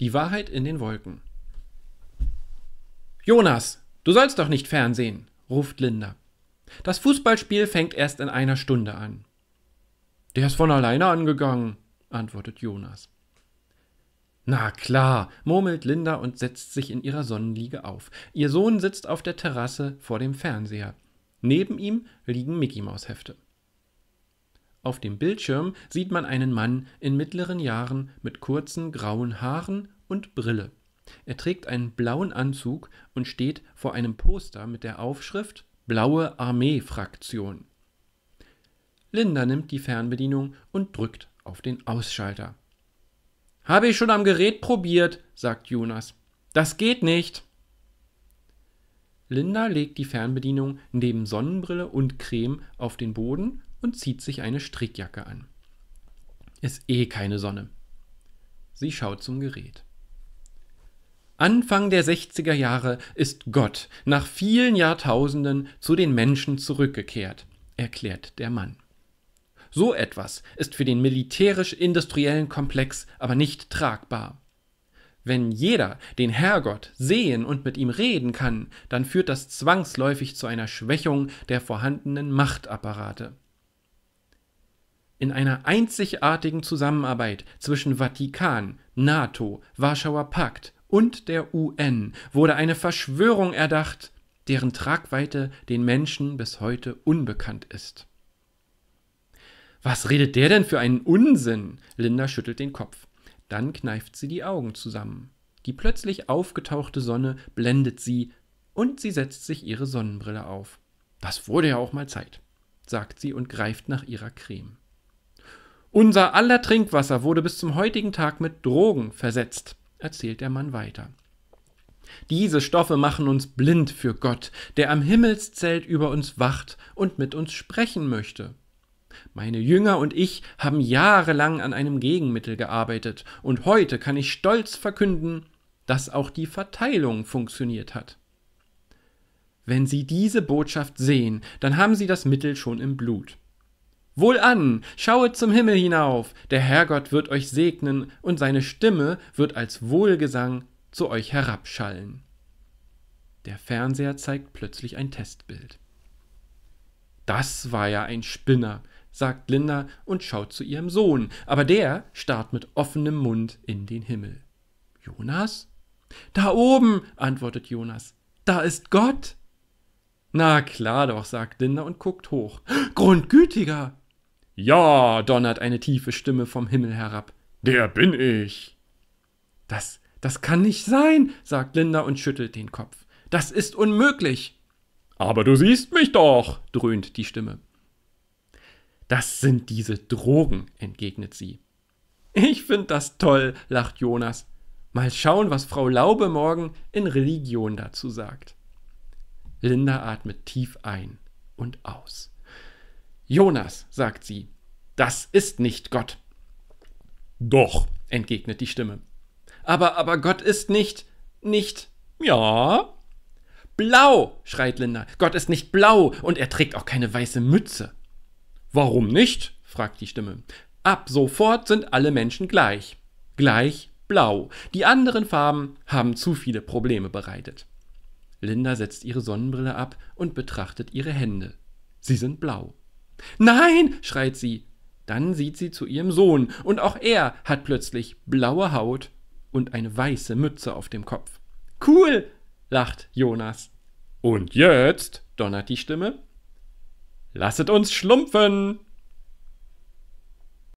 Die Wahrheit in den Wolken. Jonas, du sollst doch nicht fernsehen, ruft Linda. Das Fußballspiel fängt erst in einer Stunde an. Der ist von alleine angegangen, antwortet Jonas. Na klar, murmelt Linda und setzt sich in ihrer Sonnenliege auf. Ihr Sohn sitzt auf der Terrasse vor dem Fernseher. Neben ihm liegen Mickey-Maus-Hefte. Auf dem Bildschirm sieht man einen Mann in mittleren Jahren mit kurzen grauen Haaren und Brille. Er trägt einen blauen Anzug und steht vor einem Poster mit der Aufschrift Blaue Armee-Fraktion. Linda nimmt die Fernbedienung und drückt auf den Ausschalter. Habe ich schon am Gerät probiert, sagt Jonas. Das geht nicht. Linda legt die Fernbedienung neben Sonnenbrille und Creme auf den Boden und zieht sich eine Strickjacke an. Ist eh keine Sonne. Sie schaut zum Gerät. Anfang der 60er Jahre ist Gott nach vielen Jahrtausenden zu den Menschen zurückgekehrt, erklärt der Mann. So etwas ist für den militärisch-industriellen Komplex aber nicht tragbar. Wenn jeder den Herrgott sehen und mit ihm reden kann, dann führt das zwangsläufig zu einer Schwächung der vorhandenen Machtapparate in einer einzigartigen Zusammenarbeit zwischen Vatikan, NATO, Warschauer Pakt und der UN wurde eine Verschwörung erdacht, deren Tragweite den Menschen bis heute unbekannt ist. Was redet der denn für einen Unsinn? Linda schüttelt den Kopf. Dann kneift sie die Augen zusammen. Die plötzlich aufgetauchte Sonne blendet sie und sie setzt sich ihre Sonnenbrille auf. Das wurde ja auch mal Zeit, sagt sie und greift nach ihrer Creme. Unser aller Trinkwasser wurde bis zum heutigen Tag mit Drogen versetzt, erzählt der Mann weiter. Diese Stoffe machen uns blind für Gott, der am Himmelszelt über uns wacht und mit uns sprechen möchte. Meine Jünger und ich haben jahrelang an einem Gegenmittel gearbeitet, und heute kann ich stolz verkünden, dass auch die Verteilung funktioniert hat. Wenn Sie diese Botschaft sehen, dann haben Sie das Mittel schon im Blut. Wohlan, schauet zum Himmel hinauf, der Herrgott wird euch segnen, und seine Stimme wird als Wohlgesang zu euch herabschallen. Der Fernseher zeigt plötzlich ein Testbild. Das war ja ein Spinner, sagt Linda und schaut zu ihrem Sohn, aber der starrt mit offenem Mund in den Himmel. Jonas? Da oben, antwortet Jonas. Da ist Gott. Na klar doch, sagt Linda und guckt hoch. Grundgütiger! Ja, donnert eine tiefe Stimme vom Himmel herab. Der bin ich. Das, das kann nicht sein, sagt Linda und schüttelt den Kopf. Das ist unmöglich. Aber du siehst mich doch, dröhnt die Stimme. Das sind diese Drogen, entgegnet sie. Ich finde das toll, lacht Jonas. Mal schauen, was Frau Laube morgen in Religion dazu sagt. Linda atmet tief ein und aus. Jonas, sagt sie, das ist nicht Gott. Doch, entgegnet die Stimme. Aber, aber Gott ist nicht, nicht, ja. Blau, schreit Linda. Gott ist nicht blau und er trägt auch keine weiße Mütze. Warum nicht? fragt die Stimme. Ab sofort sind alle Menschen gleich. Gleich blau. Die anderen Farben haben zu viele Probleme bereitet. Linda setzt ihre Sonnenbrille ab und betrachtet ihre Hände. Sie sind blau. Nein, schreit sie. Dann sieht sie zu ihrem Sohn, und auch er hat plötzlich blaue Haut und eine weiße Mütze auf dem Kopf. Cool, lacht Jonas. Und jetzt, donnert die Stimme, lasset uns schlumpfen.